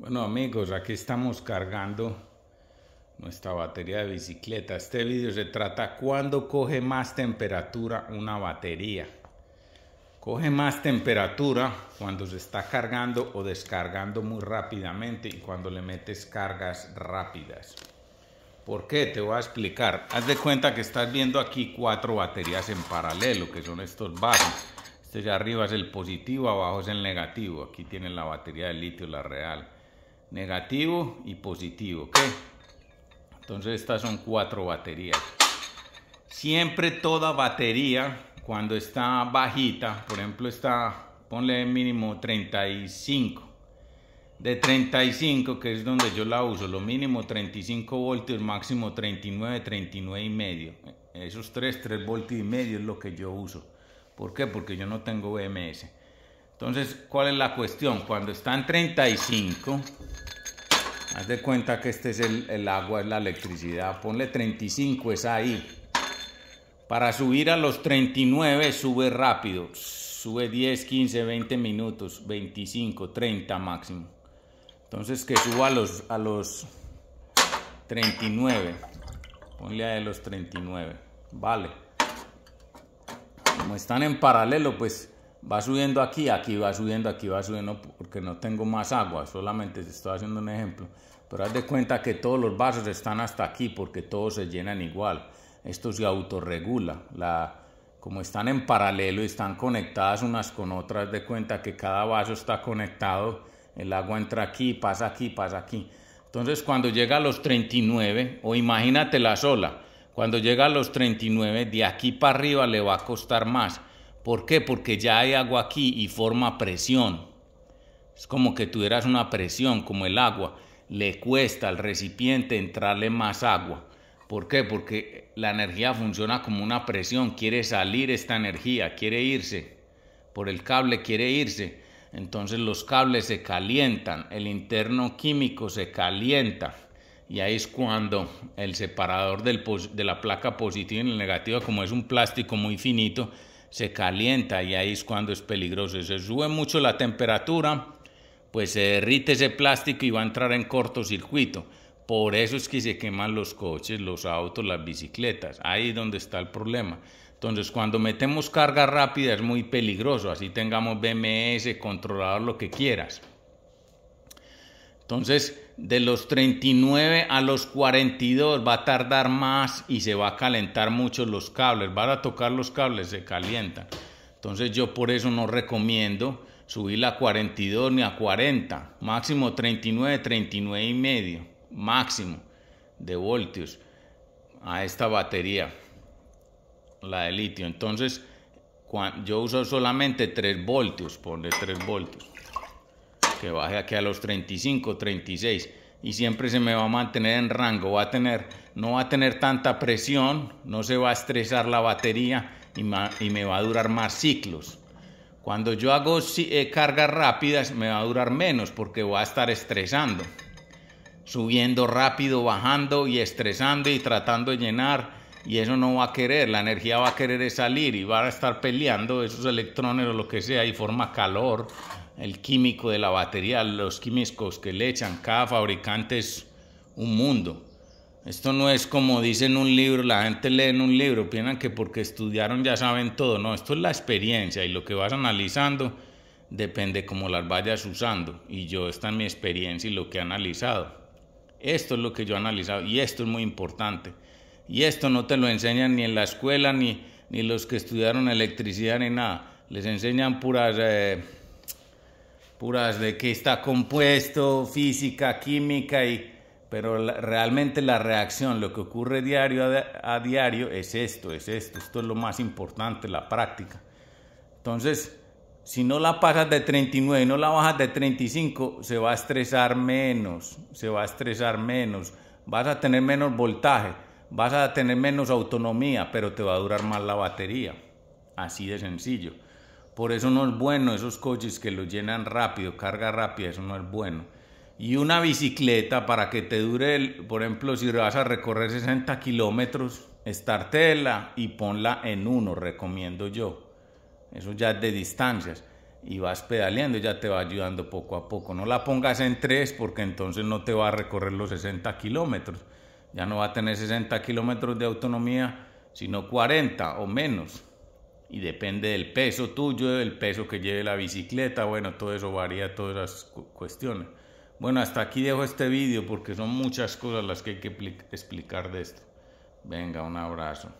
Bueno amigos, aquí estamos cargando nuestra batería de bicicleta. Este vídeo se trata cuando coge más temperatura una batería. Coge más temperatura cuando se está cargando o descargando muy rápidamente y cuando le metes cargas rápidas. ¿Por qué? Te voy a explicar. Haz de cuenta que estás viendo aquí cuatro baterías en paralelo, que son estos barrios Este de arriba es el positivo, abajo es el negativo. Aquí tienen la batería de litio, la real negativo y positivo, ¿ok? Entonces estas son cuatro baterías. Siempre toda batería, cuando está bajita, por ejemplo, está, ponle mínimo 35. De 35, que es donde yo la uso, lo mínimo 35 voltios, máximo 39, 39 y medio. Esos 3, 3 voltios y medio es lo que yo uso. ¿Por qué? Porque yo no tengo BMS. Entonces, ¿cuál es la cuestión? Cuando están 35, Haz de cuenta que este es el, agua, es la electricidad. Ponle 35, es ahí. Para subir a los 39 sube rápido. Sube 10, 15, 20 minutos, 25, 30 máximo. Entonces que suba a los, a los 39. Ponle a los 39. Vale. Como están en paralelo, pues va subiendo aquí, aquí va subiendo, aquí va subiendo porque no tengo más agua, solamente estoy haciendo un ejemplo. Pero haz de cuenta que todos los vasos están hasta aquí porque todos se llenan igual. Esto se autorregula. La, como están en paralelo y están conectadas unas con otras, haz de cuenta que cada vaso está conectado, el agua entra aquí, pasa aquí, pasa aquí. Entonces cuando llega a los 39, o imagínate la sola, cuando llega a los 39, de aquí para arriba le va a costar más ¿Por qué? Porque ya hay agua aquí y forma presión. Es como que tuvieras una presión, como el agua. Le cuesta al recipiente entrarle más agua. ¿Por qué? Porque la energía funciona como una presión. Quiere salir esta energía, quiere irse. Por el cable quiere irse. Entonces los cables se calientan, el interno químico se calienta. Y ahí es cuando el separador de la placa positiva y negativa, como es un plástico muy finito, se calienta y ahí es cuando es peligroso. Se sube mucho la temperatura, pues se derrite ese plástico y va a entrar en cortocircuito. Por eso es que se queman los coches, los autos, las bicicletas. Ahí es donde está el problema. Entonces, cuando metemos carga rápida es muy peligroso, así tengamos BMS, controlador, lo que quieras. Entonces, de los 39 a los 42 va a tardar más y se va a calentar mucho los cables. Van a tocar los cables, se calientan. Entonces yo por eso no recomiendo subir a 42 ni a 40. Máximo 39, 39 y medio. Máximo de voltios a esta batería, la de litio. Entonces yo uso solamente 3 voltios, ponle 3 voltios que baje aquí a los 35, 36 y siempre se me va a mantener en rango, va a tener, no va a tener tanta presión, no se va a estresar la batería y, me va a durar más ciclos. Cuando yo hago eh, cargas rápidas me va a durar menos porque va a estar estresando, subiendo rápido, bajando y estresando y tratando de llenar y eso no va a querer, la energía va a querer salir y va a estar peleando esos electrones o lo que sea y forma calor el químico de la batería, los químicos que le echan, cada fabricante es un mundo. Esto no es como dicen un libro, la gente lee en un libro, piensan que porque estudiaron ya saben todo, no, esto es la experiencia y lo que vas analizando depende cómo las vayas usando. Y yo, esta es mi experiencia y lo que he analizado. Esto es lo que yo he analizado y esto es muy importante. Y esto no te lo enseñan ni en la escuela, ni, los que estudiaron electricidad, ni nada. Les enseñan puras... Eh, puras de que está compuesto, física, química, y, pero realmente la reacción, lo que ocurre diario a, diario es esto, es esto, esto es lo más importante, la práctica. Entonces, si no la pasas de 39 y no la bajas de 35, se va a estresar menos, se va a estresar menos, vas a tener menos voltaje, vas a tener menos autonomía, pero te va a durar más la batería. Así de sencillo. Por eso no es bueno esos coches que lo llenan rápido, carga rápida, eso no es bueno. Y una bicicleta para que te dure, por ejemplo, si vas a recorrer 60 kilómetros, estartela y ponla en uno, recomiendo yo. Eso ya es de distancias. Y vas pedaleando ya te va ayudando poco a poco. No la pongas en tres porque entonces no te va a recorrer los 60 kilómetros. Ya no va a tener 60 kilómetros de autonomía, sino 40 o menos y depende del peso tuyo, del peso que lleve la bicicleta, bueno, todo eso varía, todas las cuestiones. Bueno, hasta aquí dejo este vídeo porque son muchas cosas las que hay que explicar de esto. Venga, un abrazo.